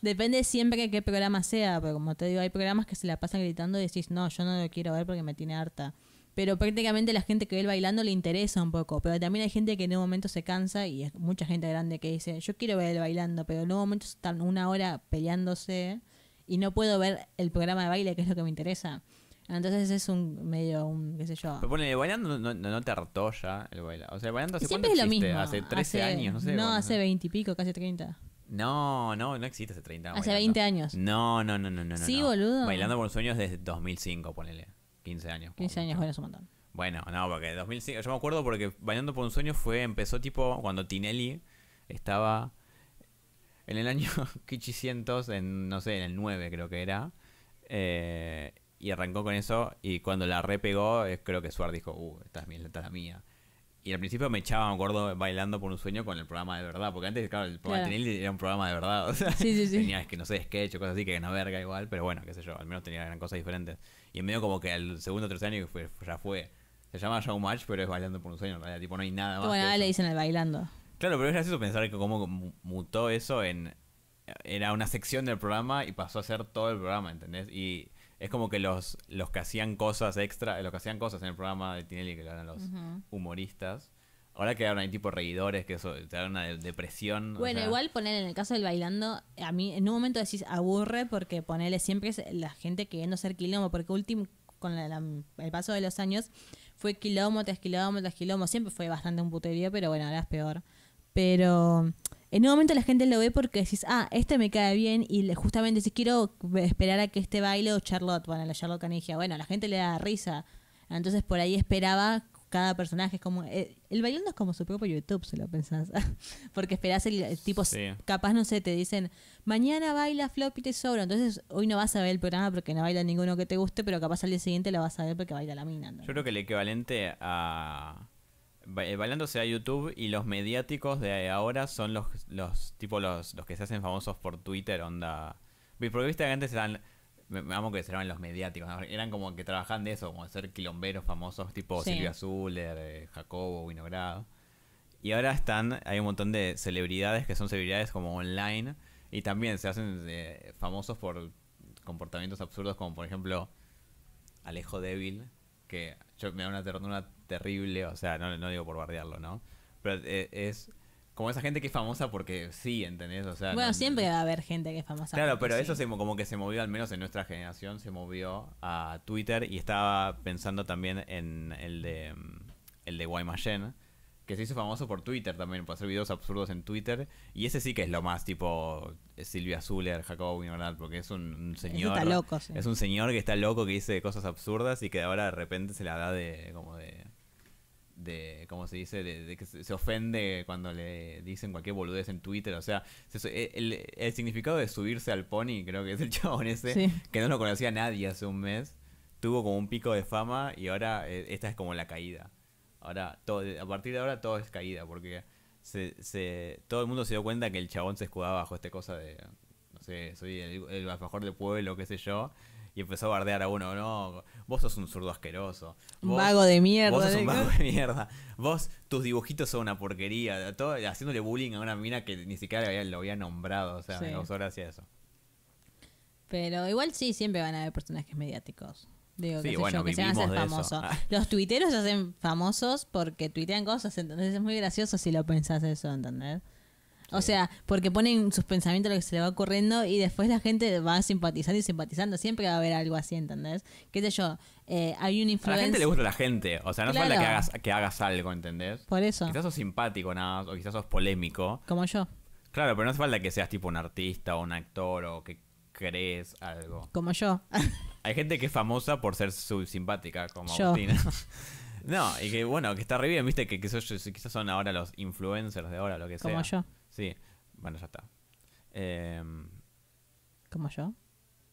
Depende siempre de qué programa sea, pero como te digo, hay programas que se la pasan gritando y decís, no, yo no lo quiero ver porque me tiene harta. Pero prácticamente la gente que ve el bailando le interesa un poco. Pero también hay gente que en un momento se cansa y es mucha gente grande que dice, yo quiero ver el bailando, pero en un momento están una hora peleándose y no puedo ver el programa de baile, que es lo que me interesa. Entonces es un medio, un, qué sé yo. Pero ponele, bailando no, te hartó ya el baila. O sea, bailando hace Siempre es lo mismo. Hace 13 años, no sé. No, hace 20 y pico, casi 30. No, no, no existe hace 30 años. Hace 20 años. No, no, no, no, no. Sí, boludo. Bailando por un sueños desde 2005, ponele. 15 años. 15 años, bueno, es un montón. Bueno, no, porque 2005, yo me acuerdo porque Bailando por un sueño fue, empezó tipo cuando Tinelli estaba en el año 800, en, no sé, en el 9 creo que era. Eh, y arrancó con eso. Y cuando la repegó, eh, creo que Suar dijo, uh, esta es, mi, esta la mía. Y al principio me echaba, me acuerdo, bailando por un sueño con el programa de verdad. Porque antes, claro, el programa de era un programa de verdad. O sea, tenía, es que no sé, sketch o cosas así, que era verga igual. Pero bueno, qué sé yo, al menos tenía gran cosas diferentes. Y en medio como que al segundo o tercer año ya fue. Se llama Showmatch, pero es bailando por un sueño. tipo, no hay nada más. Bueno, le dicen el bailando. Claro, pero es gracioso pensar que cómo mutó eso en... Era una sección del programa y pasó a ser todo el programa, ¿entendés? Y es como que los, los que hacían cosas extra, los que hacían cosas en el programa de Tinelli, que eran los humoristas, Ahora quedaron ahí tipo reidores, que eso te da una depresión. Bueno, igual poner en el caso del bailando, a mí en un momento decís aburre porque ponerle siempre es la gente queriendo ser quilombo, porque último, con el paso de los años, fue quilombo tras quilombo tras siempre fue bastante un puterío, pero bueno, ahora es peor. Pero en un momento la gente lo ve porque decís, ah, este me cae bien y justamente si quiero esperar a que este baile o Charlotte, bueno, la Charlotte Canigia, bueno, la gente le da risa. Entonces por ahí esperaba cada personaje, es como... Eh, el bailando es como su propio YouTube, se lo pensás. porque esperás el, tipo, capaz, no sé, te dicen, mañana baila Flop y te Tesoro, entonces hoy no vas a ver el programa porque no baila ninguno que te guste, pero capaz al día siguiente lo vas a ver porque baila la mina. Yo creo que el equivalente a eh, bailando sea YouTube y los mediáticos de ahora son los, los tipo los, los que se hacen famosos por Twitter, onda. Porque viste que antes eran. Me amo que se los mediáticos. Eran como que trabajaban de eso, como hacer ser quilomberos famosos, tipo Silvia Zuller, eh, Jacobo, Winogrado. Y ahora están, hay un montón de celebridades que son celebridades como online y también se hacen eh, famosos por comportamientos absurdos, como por ejemplo Alejo Débil, que yo me da una ternura terrible, o sea, no, no digo por bardearlo, ¿no? Pero eh, es como esa gente que es famosa porque sí, ¿entendés? O sea, bueno, siempre va a haber gente que es famosa. Claro, pero eso como que se movió, al menos en nuestra generación, se movió a Twitter y estaba pensando también en el de, mm, el de Guaymallén que se hizo famoso por Twitter también, por hacer videos absurdos en Twitter. Y ese sí que es lo más tipo eh, Silvia Zuller, Jacobo Winograd, porque es un, señor. Es un señor que está loco, que dice cosas absurdas y que ahora de repente se la da de como de de ¿cómo se dice? De, que se ofende cuando le dicen cualquier boludez en Twitter. O sea, e, el, el significado de subirse al pony, creo que es el chabón ese, que no lo conocía nadie hace un mes, tuvo como un pico de fama y ahora eh, esta es como la caída. Ahora, todo, a partir de ahora todo es caída, porque se, todo el mundo se dio cuenta que el chabón se escudaba bajo esta cosa de, no sé, soy el, el de del pueblo, qué sé yo y empezó a bardear a uno, no, vos sos un zurdo asqueroso. vago de mierda. Vos sos un vago de mierda. Vos, tus dibujitos son una porquería. Todo, haciéndole bullying a una mina que ni siquiera lo había, nombrado. O sea, sí. me causó gracia eso. Pero igual sí, siempre van a haber personajes mediáticos. Digo, que se van a hacer famosos. Ah. Los tuiteros se hacen famosos porque tuitean cosas, entonces es muy gracioso si lo pensás eso, ¿entendés? O sea, porque ponen sus pensamientos lo que se le va ocurriendo y después la gente va simpatizando y simpatizando. Siempre va a haber algo así, ¿entendés? ¿Qué sé yo? Eh, hay un influencer. A la gente le gusta la gente. O sea, no claro. falta que hagas, que hagas algo, ¿entendés? Por eso. Quizás sos simpático nada más, o quizás sos polémico. Como yo. Claro, pero no hace falta que seas tipo un artista o un actor o que crees algo. Como yo. hay gente que es famosa por ser simpática, como yo. Agustina. no, y que bueno, que está re bien, viste, que, quizás son ahora los influencers de ahora, lo que sea. Como yo. Sí, bueno, ya está. Eh, ¿Cómo yo?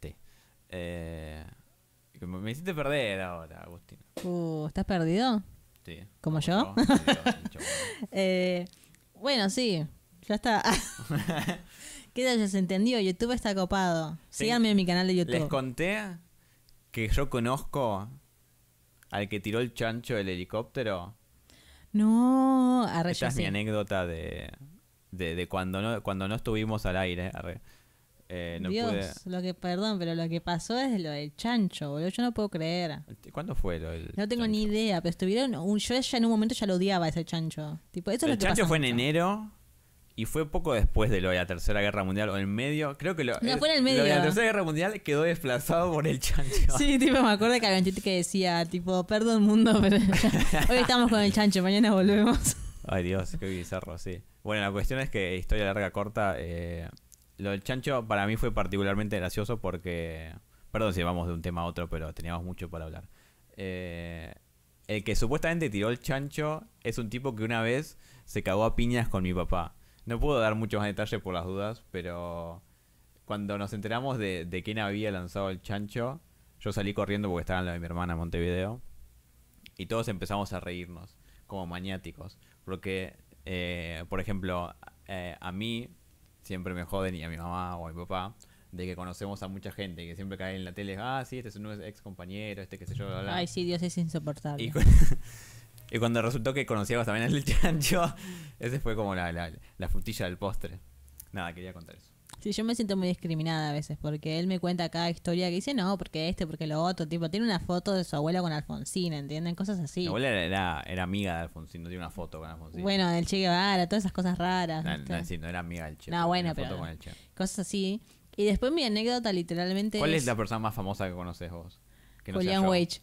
Sí. Eh, me hiciste perder ahora, Agustín. Uh, ¿Estás perdido? Sí. ¿Como yo? Eh, bueno, sí. Ya está. ¿Qué tal? Ya se entendió. YouTube está copado. Síganme en mi canal de YouTube. Les conté que yo conozco al que tiró el chancho del helicóptero. No, Esta Esa es mi anécdota de, de, de cuando, no, cuando no estuvimos al aire. Eh, eh, Dios, lo que, perdón, pero lo que pasó es lo del chancho, boludo. Yo no puedo creer. ¿Cuándo fue lo del No tengo ni idea, pero estuvieron. yo ya en un momento ya lo odiaba ese chancho. Tipo, el chancho fue en enero y fue poco después de lo de la Tercera Guerra Mundial, o en medio. Creo que lo, de la Tercera Guerra Mundial quedó desplazado por el chancho. Sí, tipo, me acuerdo que había un que decía, tipo, perdón mundo, pero hoy estamos con el chancho, mañana volvemos. Ay Dios, qué bizarro, sí. Bueno, la cuestión es que, historia larga, corta, eh, lo del chancho para mí fue particularmente gracioso porque, perdón si vamos de un tema a otro, pero teníamos mucho para hablar. Eh, el que supuestamente tiró el chancho es un tipo que una vez se cagó a piñas con mi papá. No puedo dar muchos más detalles por las dudas, pero cuando nos enteramos de, de quién había lanzado el chancho, yo salí corriendo porque estaba en la de mi hermana en Montevideo y todos empezamos a reírnos como maniáticos. Porque, eh, por ejemplo, eh, a mí siempre me joden y a mi mamá o a mi papá de que conocemos a mucha gente Y que siempre cae en la tele, ah, sí, este es un ex compañero, este que sé yo, Ay, sí, Dios es insoportable. Y, cuando resultó que conocíamos también al chancho, ese fue como la, la, la frutilla del postre. Nada, quería contar eso. Sí, yo me siento muy discriminada a veces porque él me cuenta cada historia que dice, no, porque este, porque lo otro, tipo, tiene una foto de su abuela con Alfonsina, ¿entienden? Cosas así. Mi abuela era, amiga de Alfonsín, no tiene una foto con Alfonsín. Bueno, del Che Guevara, todas esas cosas raras. No, no, sí, no era amiga del Che. No, bueno, pero cosas así. Y después mi anécdota literalmente ¿Cuál es, la persona más famosa que conoces vos? Que Julian Wage.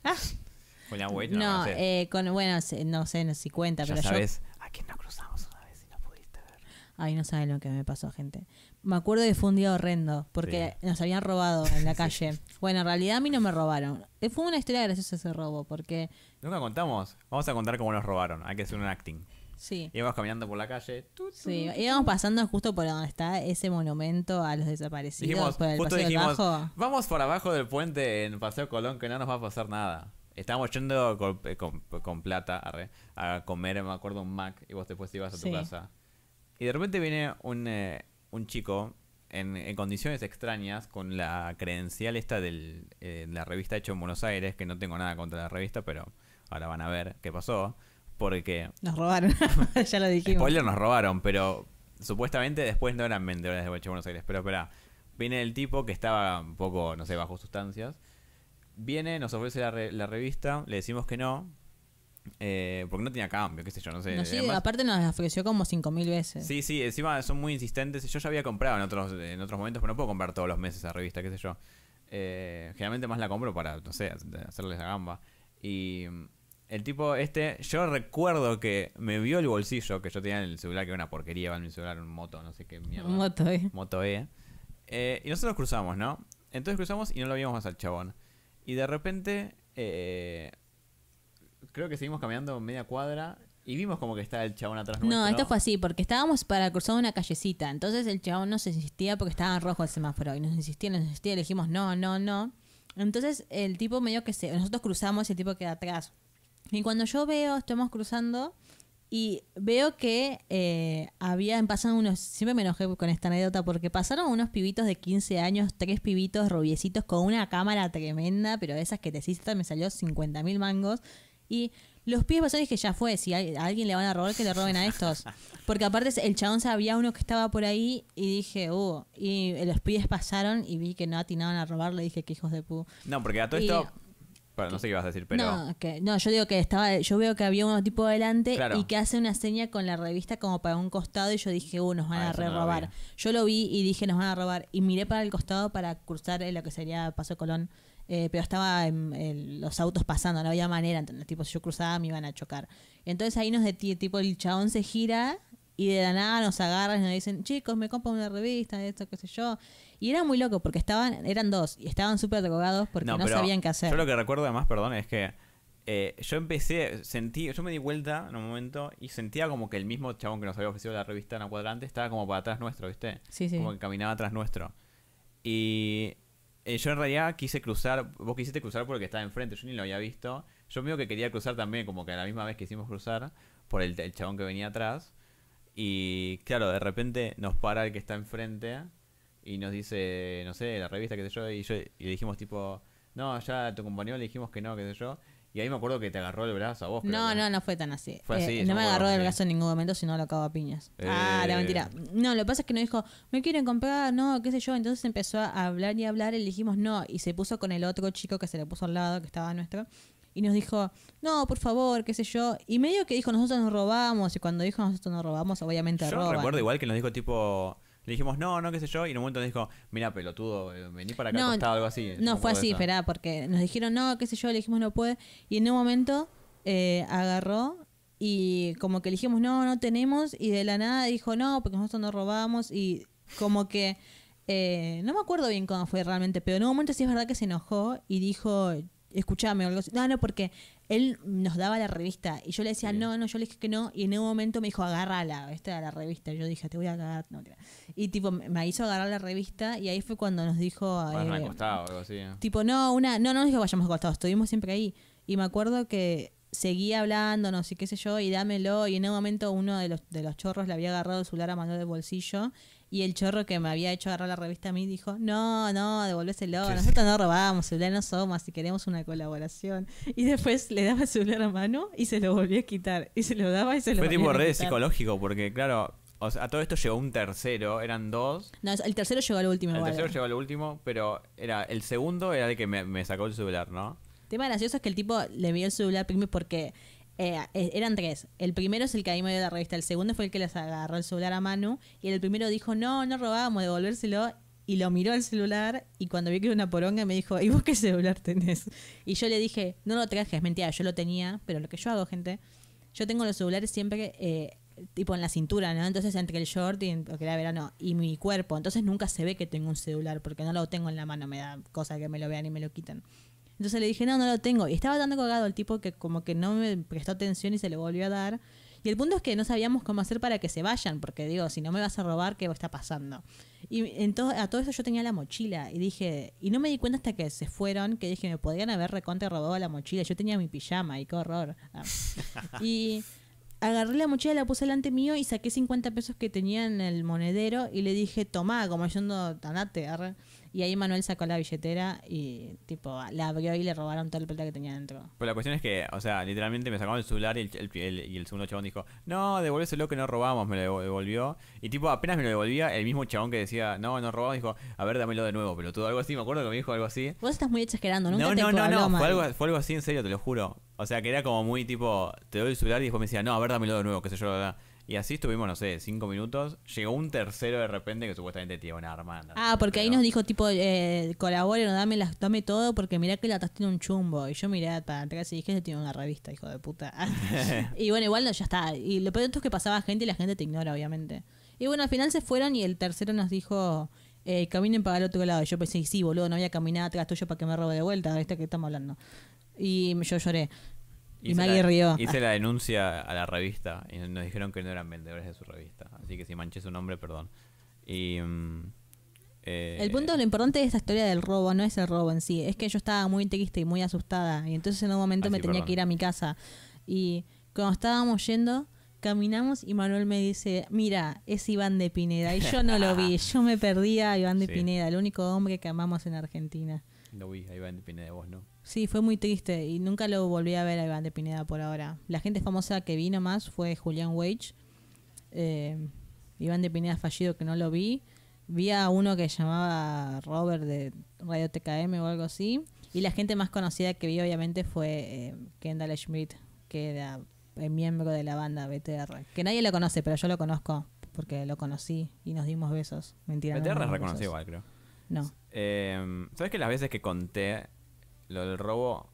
Julian Wage, no, no eh, con, bueno, no sé, no si cuenta, ya pero sabes, ¿a quién nos cruzamos una vez y no pudiste ver? Ay, no saben lo que me pasó, gente. Me acuerdo que fue un día horrendo, porque nos habían robado en la calle. Bueno, en realidad a mí no me robaron. Eh, fue una historia graciosa ese robo, porque... Nunca contamos. Vamos a contar cómo nos robaron. Hay que hacer un acting. Sí. Íbamos caminando por la calle. sí, íbamos pasando justo por donde está ese monumento a los desaparecidos. por el justo dijimos, vamos por abajo del puente en Paseo Colón, que no nos va a pasar nada. Estábamos yendo con, eh, plata a comer, me acuerdo, un Mac, y vos después ibas a tu casa. Y de repente viene un... Eh, un chico en, condiciones extrañas con la credencial esta de eh, la revista hecho en Buenos Aires, que no tengo nada contra la revista, pero ahora van a ver qué pasó. Porque. Nos robaron, ya lo dijimos. Spoiler, nos robaron, pero supuestamente después no eran vendedores de hecho en Buenos Aires. Pero espera, viene el tipo que estaba un poco, no sé, bajo sustancias. Viene, nos ofrece la, la revista, le decimos que no, eh, porque no tenía cambio, qué sé yo, no sé. aparte nos ofreció como 5.000 veces. Sí, sí, encima son muy insistentes. Yo ya había comprado en otros, en otros momentos, pero no puedo comprar todos los meses a revista, qué sé yo. Eh, generalmente más la compro para, no sé, hacerles la gamba. Y mm, el tipo este, yo recuerdo que me vio el bolsillo que yo tenía en el celular, que era una porquería, va en mi celular, un moto, no sé qué mierda. Moto eh. Moto E. y nosotros cruzamos, ¿no? Entonces cruzamos y no lo vimos más al chabón. Y de repente... Eh, creo que seguimos caminando media cuadra y vimos como que está el chabón atrás. No, esto fue así, porque estábamos para cruzar una callecita. Entonces el chabón se insistía porque estaba en rojo el semáforo. Y nos insistía, nos insistía. Y dijimos, no, no, no. Entonces el tipo medio que se. Nosotros cruzamos y el tipo queda atrás. Y cuando yo veo, estamos cruzando. Y veo que eh, habían pasado unos. Siempre me enojé con esta anécdota porque pasaron unos pibitos de 15 años, tres pibitos rubiecitos con una cámara tremenda, pero esas que te hiciste me salió 50 mil mangos y los pies y que ya fue, si a, alguien le van a robar, que le roben a estos. Porque aparte el chabón sabía uno que estaba por ahí y dije, uh, y los pies pasaron y vi que no atinaban a robar, le dije que hijos de pu. No, porque a todo esto... Bueno, no sé qué ibas a decir, pero... No, yo digo que estaba, yo veo que había uno tipo adelante y que hace una seña con la revista como para un costado y yo dije, uh, nos van ah, a re robar. yo lo vi y dije, nos van a robar. Y miré para el costado para cruzar eh, lo que sería Paso Colón eh, pero estaba en, los autos pasando, no había manera, entonces, tipo, si yo cruzaba me iban a chocar. Entonces ahí nos detiene, tipo, el chabón se gira y de la nada nos agarran y nos dicen, chicos, me compro una revista, esto, qué sé yo. Y era muy loco porque estaban, eran dos y estaban súper drogados porque no, sabían qué hacer. Yo lo que recuerdo además, perdón, es que eh, yo empecé, sentí, yo me di vuelta en un momento y sentía como que el mismo chabón que nos había ofrecido la revista en la cuadrante estaba como para atrás nuestro, ¿viste? Como que caminaba atrás nuestro. Y eh, yo en realidad quise cruzar, vos quisiste cruzar porque estaba enfrente, yo ni lo había visto. Yo medio que quería cruzar también, como que a la misma vez que hicimos cruzar, por el, chabón que venía atrás. Y claro, de repente nos para el que está enfrente y nos dice, no sé, la revista, qué sé yo, y, yo, y le dijimos tipo, no, ya tu compañero le dijimos que no, qué sé yo. Y ahí me acuerdo que te agarró el brazo a vos. No, no, no fue tan así. Eh, no me agarró el brazo en ningún momento, sino lo acabo a piñas. Eh. Ah, la mentira. No, lo que pasa es que nos dijo, me quieren comprar, no, qué sé yo. Entonces empezó a hablar y hablar y le dijimos no. Y se puso con el otro chico que se le puso al lado, que estaba nuestro. Y nos dijo, no, por favor, qué sé yo. Y medio que dijo, nosotros nos robamos. Y cuando dijo, nosotros nos robamos, obviamente yo recuerdo igual que nos dijo, tipo, le dijimos, no, no, qué sé yo. Y en un momento nos dijo, mira, pelotudo, eh, vení para acá, no, estaba algo así. No, fue así, esperá, porque nos dijeron, no, qué sé yo, le dijimos, no puede. Y en un momento eh, agarró y como que le dijimos, no, no tenemos. Y de la nada dijo, no, porque nosotros no robamos. Y como que, eh, no me acuerdo bien cómo fue realmente, pero en un momento sí es verdad que se enojó y dijo, escuchame o algo así. No, no, porque él nos daba la revista y yo le decía, no, no, yo le dije que no. Y en un momento me dijo, agárrala, esta era la revista. yo dije, te voy a agarrar. No, y tipo, me hizo agarrar la revista y ahí fue cuando nos dijo. eh, o algo así. Tipo, no, una, no, no nos dijo vayamos acostados, estuvimos siempre ahí. Y me acuerdo que seguía hablándonos y qué sé yo, y dámelo. Y en un momento uno de los, de los chorros le había agarrado el celular a mano del bolsillo y el chorro que me había hecho agarrar la revista a mí dijo, no, no, devolvéselo, nosotros no robamos, celular no somos, si queremos una colaboración. Y después le daba el celular a mano y se lo volvía a quitar. Y se lo daba y se lo Fue tipo redes psicológico, porque claro, o sea, a todo esto llegó un tercero, eran dos. No, el tercero llegó al último. El tercero llegó al último, pero era el segundo era el que me, sacó el celular, ¿no? El tema gracioso es que el tipo le vio el celular primero porque eh, e, eran tres. El primero es el que ahí me dio la revista, el segundo fue el que les agarró el celular a mano y el primero dijo, no, no robábamos, devolvérselo. Y lo miró el celular y cuando vi que era una poronga me dijo, ¿y vos qué celular tenés? Y yo le dije, no lo traje, es mentira, yo lo tenía, pero lo que yo hago, gente, yo tengo los celulares siempre... Eh, tipo en la cintura, ¿no? Entonces entre el short y era verano y mi cuerpo, entonces nunca se ve que tengo un celular porque no lo tengo en la mano, me da cosa que me lo vean y me lo quiten entonces le dije, no, no lo tengo. Y estaba tan colgado el tipo que como que no me prestó atención y se le volvió a dar. Y el punto es que no sabíamos cómo hacer para que se vayan, porque digo, si no me vas a robar, ¿qué está pasando? Y entonces a todo eso yo tenía la mochila y dije, y no me di cuenta hasta que se fueron, que dije, me podían haber recontra robado la mochila. Yo tenía mi pijama y qué horror. Ah. y agarré la mochila, la puse delante mío y saqué 50 pesos que tenía en el monedero y le dije, tomá, como yendo tanate, arre. Y ahí Manuel sacó la billetera y, tipo, la abrió y le robaron toda la plata que tenía dentro. Pero la cuestión es que, o sea, literalmente me sacaron el celular y el, segundo chabón dijo, no, lo que no robamos, me lo devolvió. Y, tipo, apenas me lo devolvía, el mismo chabón que decía, no, no robamos, dijo, a ver, dámelo de nuevo, pero todo algo así, me acuerdo que me dijo algo así. Vos estás muy exagerando, nunca no, te no, no, no, no, fue algo, así, en serio, te lo juro. O sea, que era como muy tipo, te doy el celular y después me decía, no, a ver, dámelo de nuevo, qué sé yo, la verdad. Y así estuvimos, no sé, cinco minutos. Llegó un tercero de repente que supuestamente tiene una arma. ah, porque ahí nos dijo, tipo, eh, no dame, las, dame todo, porque mirá que la atrás tiene un chumbo. Y yo miré para atrás y dije, tiene una revista, hijo de puta. y bueno, igual no, ya está. Y lo peor es que pasaba gente y la gente te ignora, obviamente. Y bueno, al final se fueron y el tercero nos dijo, eh, caminen para el otro lado. Y yo pensé, sí, boludo, no voy a caminar atrás tuyo para que me robe de vuelta, ¿Viste que estamos hablando. Y yo lloré y Maggie la, Hice la denuncia a la revista y nos dijeron que no eran vendedores de su revista. Así que si manché su nombre, perdón. Y. Mm, eh, el punto, lo importante de esta historia del robo no es el robo en sí, es que yo estaba muy triste y muy asustada. Y entonces en un momento ah, me tenía que ir a mi casa. Y cuando estábamos yendo, caminamos y Manuel me dice, mira, es Iván de Pineda. Y yo no lo vi, yo me perdí a Iván de Pineda, el único hombre que amamos en Argentina. Lo vi, a Iván de Pineda, vos no. Sí, fue muy triste y nunca lo volví a ver a Iván de Pineda por ahora. La gente famosa que vino más fue Julián Wage, eh, Iván de Pineda fallido que no lo vi. Vi a uno que llamaba Robert de Radio TKM o algo así. Y la gente más conocida que vi obviamente fue eh, Kendall Schmidt, que era el eh, miembro de la banda BTR. Que nadie lo conoce, pero yo lo conozco porque lo conocí y nos dimos besos. Mentira. BTR es igual, creo. No. ¿Sabes que las veces que conté lo del robo,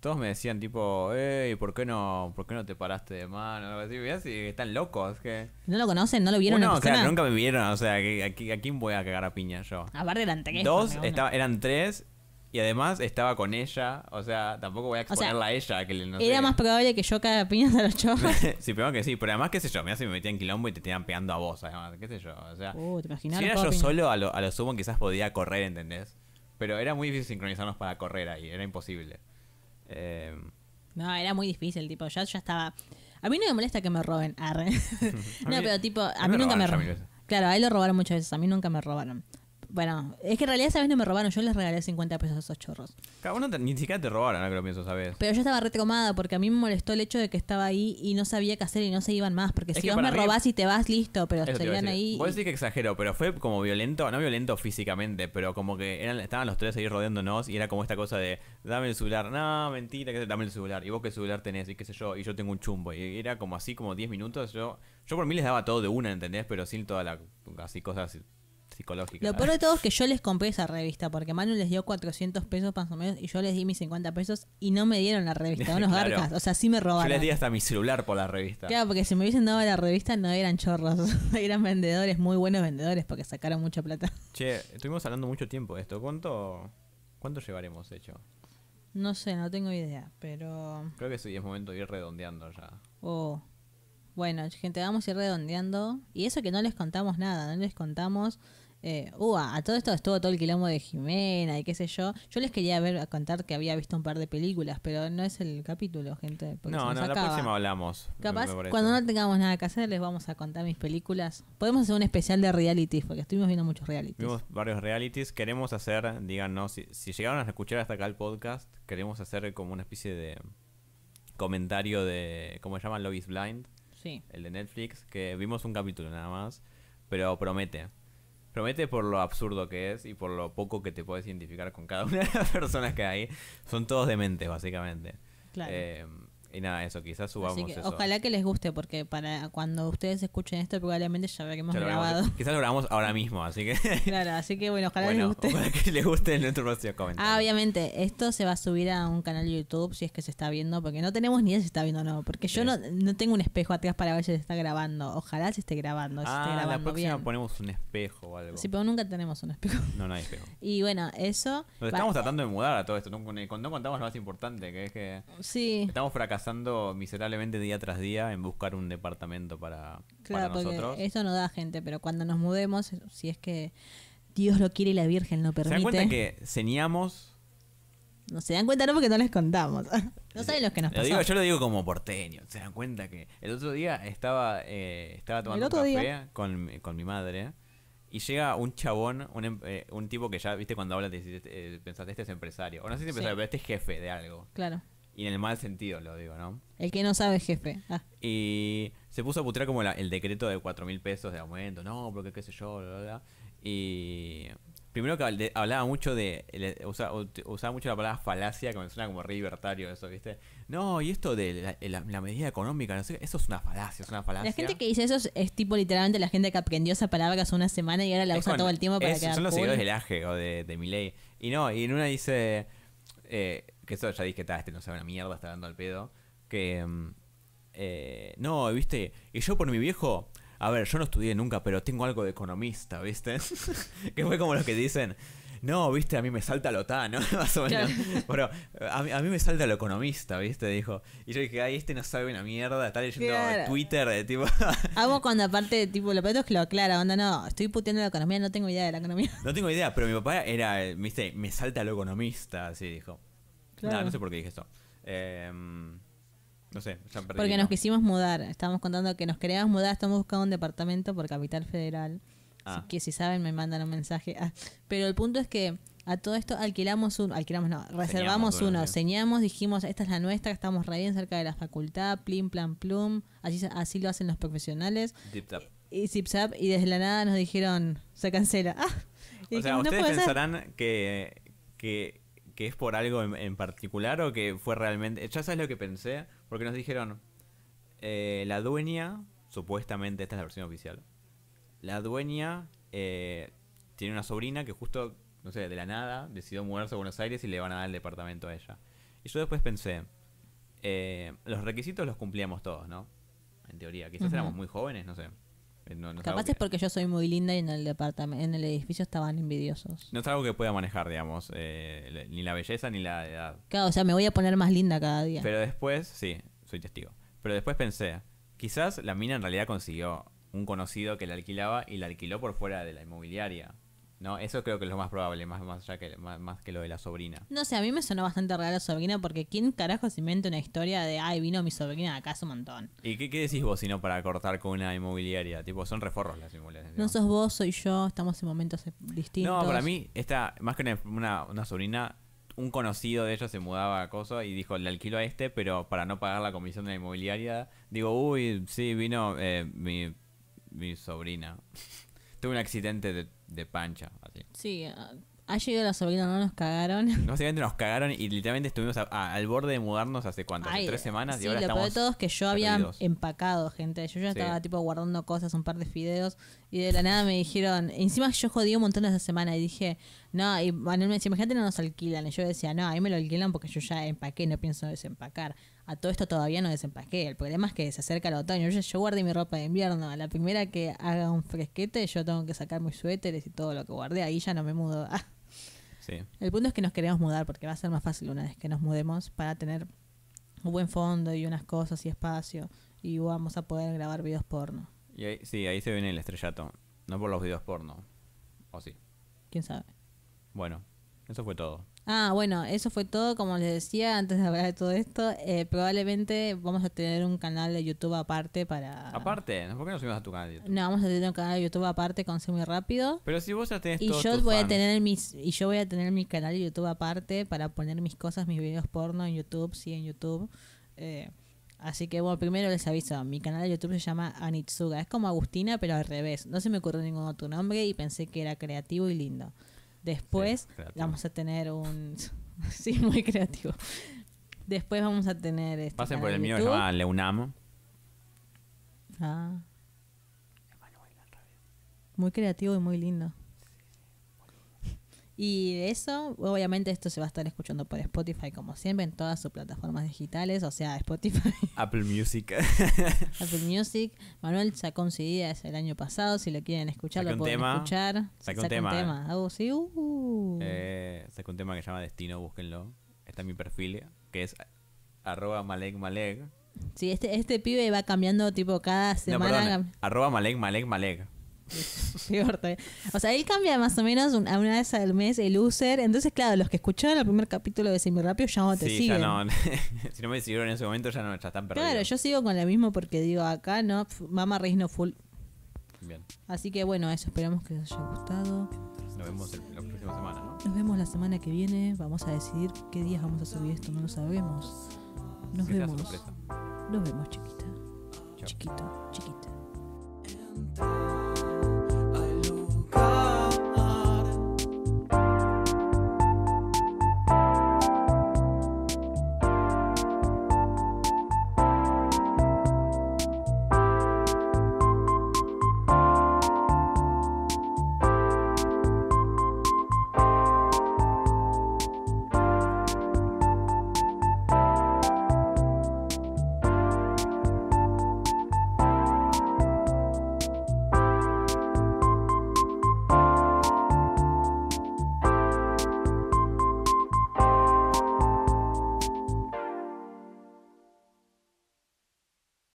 todos me decían tipo, ey, ¿por qué no, por qué no te paraste de mano? están locos, que no lo conocen, no lo vieron. No, o nunca me vieron, o sea, ¿a, a, quién voy a cagar a piña yo? Aparte eran tres. Dos, estaba, eran tres. Y además estaba con ella, o sea, tampoco voy a exponerla a ella. Que no era más probable que yo caga piñas a los chorros. sí, pero que sí, pero además, qué sé yo, me si me metían quilombo y te tenían pegando a vos, además, qué sé yo, o sea. Uh, si era yo solo, a lo, a lo sumo quizás podía correr, ¿entendés? Pero era muy difícil sincronizarnos para correr ahí, era imposible. Eh, no, era muy difícil, tipo, ya estaba... A mí no me molesta que me roben. no, pero tipo, a mí, nunca me robaron. Claro, a él lo robaron muchas veces, a mí nunca me robaron. Bueno, es que en realidad, vez No me robaron. Yo les regalé 50 pesos a esos chorros. Cada no ni siquiera te robaron, ahora que lo pienso, ¿sabes? Pero yo estaba retomada porque a mí me molestó el hecho de que estaba ahí y no sabía qué hacer y no se iban más. Porque si vos me robás y te vas, listo. Pero estarían ahí. que exagero, pero fue como violento, no violento físicamente, pero como que eran, estaban los tres ahí rodeándonos y era como esta cosa de, dame el celular, no, mentira, que dame el celular, y vos qué celular tenés, y qué sé yo, y yo tengo un chumbo, y era como así, como 10 minutos, yo yo por mí les daba todo de una, ¿entendés? Pero sin toda la, así cosas lo peor de todo es que yo les compré esa revista, porque Manu les dio 400 pesos más o menos y yo les di mis 50 pesos y no me dieron la revista, unos O sea, sí me robaron. Yo les di hasta mi celular por la revista. Claro, porque si me hubiesen dado la revista no eran chorros, eran vendedores, muy buenos vendedores, porque sacaron mucha plata. Che, estuvimos hablando mucho tiempo de esto. ¿Cuánto, cuánto llevaremos hecho? No sé, no tengo idea, pero... Creo que sí, es momento de ir redondeando ya. Oh. Bueno, gente, vamos a ir redondeando. Y eso que no les contamos nada, no les contamos eh, uh, a todo esto estuvo todo el quilombo de Jimena y qué sé yo. Yo les quería ver contar que había visto un par de películas, pero no es el capítulo, gente. No, no, la próxima hablamos. Capaz, cuando no tengamos nada que hacer, les vamos a contar mis películas. Podemos hacer un especial de realities, porque estuvimos viendo muchos realities. Vimos varios realities. Queremos hacer, díganos, si, si llegaron a escuchar hasta acá el podcast, queremos hacer como una especie de comentario de, ¿cómo se llama? Love is Blind. Sí. El de Netflix, que vimos un capítulo nada más, pero promete Promete por lo absurdo que es y por lo poco que te puedes identificar con cada una de las personas que hay. Son todos dementes, básicamente. Claro. Em, y nada, eso, quizás subamos eso. Ojalá que les guste, porque para cuando ustedes escuchen esto, probablemente ya que hemos grabado. quizás lo grabamos ahora mismo, así que. claro, así que bueno, ojalá les guste. Ojalá que les guste nuestro próximo comentario. Ah, obviamente, esto se va a subir a un canal de YouTube si es que se está viendo, porque no tenemos ni idea si se está viendo o no, porque yo no, no tengo un espejo atrás para ver si se está grabando. Ojalá se esté grabando. Ah, esté grabando la próxima ponemos un espejo o algo. Sí, pero nunca tenemos un espejo. No, no hay espejo. Y bueno, eso. Nos estamos tratando de mudar a todo esto, no, contamos lo más importante, que es que. Sí. Estamos fracasando Pasando miserablemente día tras día en buscar un departamento para, claro, para nosotros. Eso no da gente, pero cuando nos mudemos, si es que Dios lo quiere y la Virgen lo permite. ¿Se dan cuenta que ceñamos? No se dan cuenta, no, porque no les contamos. no saben los que nos yo lo digo como porteño. Se dan cuenta que el otro día estaba, eh, estaba tomando un café con, con, mi madre. Y llega un chabón, un, em, eh, un tipo que ya, viste, cuando hablas, eh, pensaste, este es empresario. O no sé si empresario, pero este es jefe de algo. Claro. Y en el mal sentido lo digo, ¿no? El que no sabe jefe. Ah. Y se puso a putear como el decreto de cuatro mil pesos de aumento. No, porque qué sé yo, bla, bla, Y primero que hablaba mucho de. usaba mucho la palabra falacia, que me suena como re libertario eso, ¿viste? No, y esto de la, medida económica, no sé, eso es una falacia, es una falacia. La gente que dice eso es, tipo literalmente la gente que aprendió esa palabra hace una semana y ahora la usa todo el tiempo para que... Son los seguidores del AGE o de, de Miley. Y no, y en una dice. Eh, que eso ya dije, este no sabe una mierda, está dando al pedo. Que. Mm, eh, no, viste, y yo por mi viejo. A ver, yo no estudié nunca, pero tengo algo de economista, ¿viste? que fue como los que dicen. No, viste, a mí me salta lo ¿no? Más o menos. a mí, me salta lo economista, ¿viste? Dijo. Y yo dije, ay, este no sabe una mierda, está leyendo Twitter de eh, tipo. Hago cuando aparte, tipo, lo peor es que lo aclara, onda, no, estoy puteando la economía, no tengo idea de la economía. No tengo idea, pero mi papá era, viste, me salta lo economista, así dijo. No, sé por qué dije esto. Em, no sé, ya perdí. Porque nos quisimos mudar. Estábamos contando que nos queríamos mudar. Estamos buscando un departamento por Capital Federal. Ah. Que si saben, me mandan un mensaje. Ah, pero el punto es que a todo esto alquilamos uno. Alquilamos, no, reservamos uno. Señamos, dijimos, esta es la nuestra. Estamos re bien cerca de la facultad. Plim, plan, plum. Así, así lo hacen los profesionales. Zip, Y zip, zap. Y desde la nada nos dijeron, se cancela. Ah, o sea, ustedes pensarán que, que que es por algo en, particular o que fue realmente. Ya sabes lo que pensé, porque nos dijeron: eh, la dueña, supuestamente, esta es la versión oficial. La dueña eh, tiene una sobrina que justo, no sé, de la nada decidió mudarse a Buenos Aires y le van a dar el departamento a ella. Y yo después pensé: eh, los requisitos los cumplíamos todos, ¿no? En teoría, quizás éramos muy jóvenes, no sé. Eh, no, Capaz es, porque yo soy muy linda y en el en el edificio estaban envidiosos. No es algo que pueda manejar, digamos, eh, ni la belleza ni la edad. Claro, o sea, me voy a poner más linda cada día. Pero después, sí, soy testigo. Pero después pensé, quizás la mina en realidad consiguió un conocido que la alquilaba y la alquiló por fuera de la inmobiliaria. No, eso creo que es lo más probable, más, más, que, más, que lo de la sobrina. No sé, a mí me sonó bastante raro la sobrina porque ¿quién carajo se inventa una historia de, ay, vino mi sobrina acá hace un montón? ¿Y qué, qué decís vos, si no para cortar con una inmobiliaria? Tipo, son reforros las inmobiliarias. No, sos vos, soy yo, estamos en momentos e, distintos. No, para mí, esta, más que una, sobrina, un conocido de ellos se mudaba a Coso y dijo, le alquilo a este, pero para no pagar la comisión de la inmobiliaria, digo, uy, sí, vino eh, mi, mi sobrina. Tuve un accidente de de pancha. Así. Sí, ha llegado la sobrina, no nos cagaron. Básicamente nos cagaron y literalmente estuvimos al borde de mudarnos hace cuánto, tres semanas y ahora de todos que yo había empacado, gente. Yo ya estaba tipo guardando cosas, un par de fideos y de la nada me dijeron. Encima yo jodí un montón esa semana y dije, no, y me imagínate no nos alquilan. Y yo decía, no, ahí me lo alquilan porque yo ya empaqué, no pienso desempacar a todo esto todavía no desempaqué. El problema es que se acerca el otoño. Yo, guardé mi ropa de invierno. A la primera que haga un fresquete, yo tengo que sacar mis suéteres y todo lo que guardé. Ahí ya no me mudo. El punto es que nos queremos mudar porque va a ser más fácil una vez que nos mudemos para tener un buen fondo y unas cosas y espacio. Y vamos a poder grabar videos porno. Y sí, ahí se viene el estrellato. No por los videos porno. ¿O sí? ¿Quién sabe? Bueno, eso fue todo. Ah, bueno, eso fue todo. Como les decía antes de hablar de todo esto, eh, probablemente vamos a tener un canal de YouTube aparte para. Aparte, ¿por qué no subimos a tu canal de YouTube? No, vamos a tener un canal de YouTube aparte con muy Rápido. Pero si vos ya tenés y yo voy a tener mis y yo voy a tener mi canal de YouTube aparte para poner mis cosas, mis videos porno en YouTube, sí, en YouTube. Eh, así que bueno, primero les aviso, mi canal de YouTube se llama Anitsuga, es como Agustina pero al revés, no se me ocurrió ningún otro nombre y pensé que era creativo y lindo. Después vamos a tener un... sí, muy creativo. Después vamos a tener... Este Pasen por el mío, llama amo Ah. Muy creativo y muy lindo. Y de eso, obviamente esto se va a estar escuchando por Spotify como siempre, en todas sus plataformas digitales, o sea, Spotify. Apple Music. Apple Music. Manuel sacó un CD el año pasado, si lo quieren escuchar, lo pueden escuchar. Sacó un tema. tema. Oh, sí, uh. eh, un tema que se llama Destino, búsquenlo. Está en mi perfil, que es arroba malek malek. Sí, este, este pibe va cambiando tipo cada semana. No, arroba malek malek malek. Eh. O sea, él cambia más o menos a una vez al mes el user. Entonces, claro, los que escucharon el primer capítulo de Semi Rápido ya no te siguen. si no me siguieron en ese momento, ya no, perdidos. claro, yo sigo con la misma porque digo acá, ¿no? mamá Mama no full. Así que bueno, eso, esperamos que les haya gustado. nos vemos la próxima semana, Nos vemos la semana que viene. Vamos a decidir qué días vamos a subir esto, no lo sabemos. Nos vemos. Nos vemos, chiquita. Chiquito, chiquita.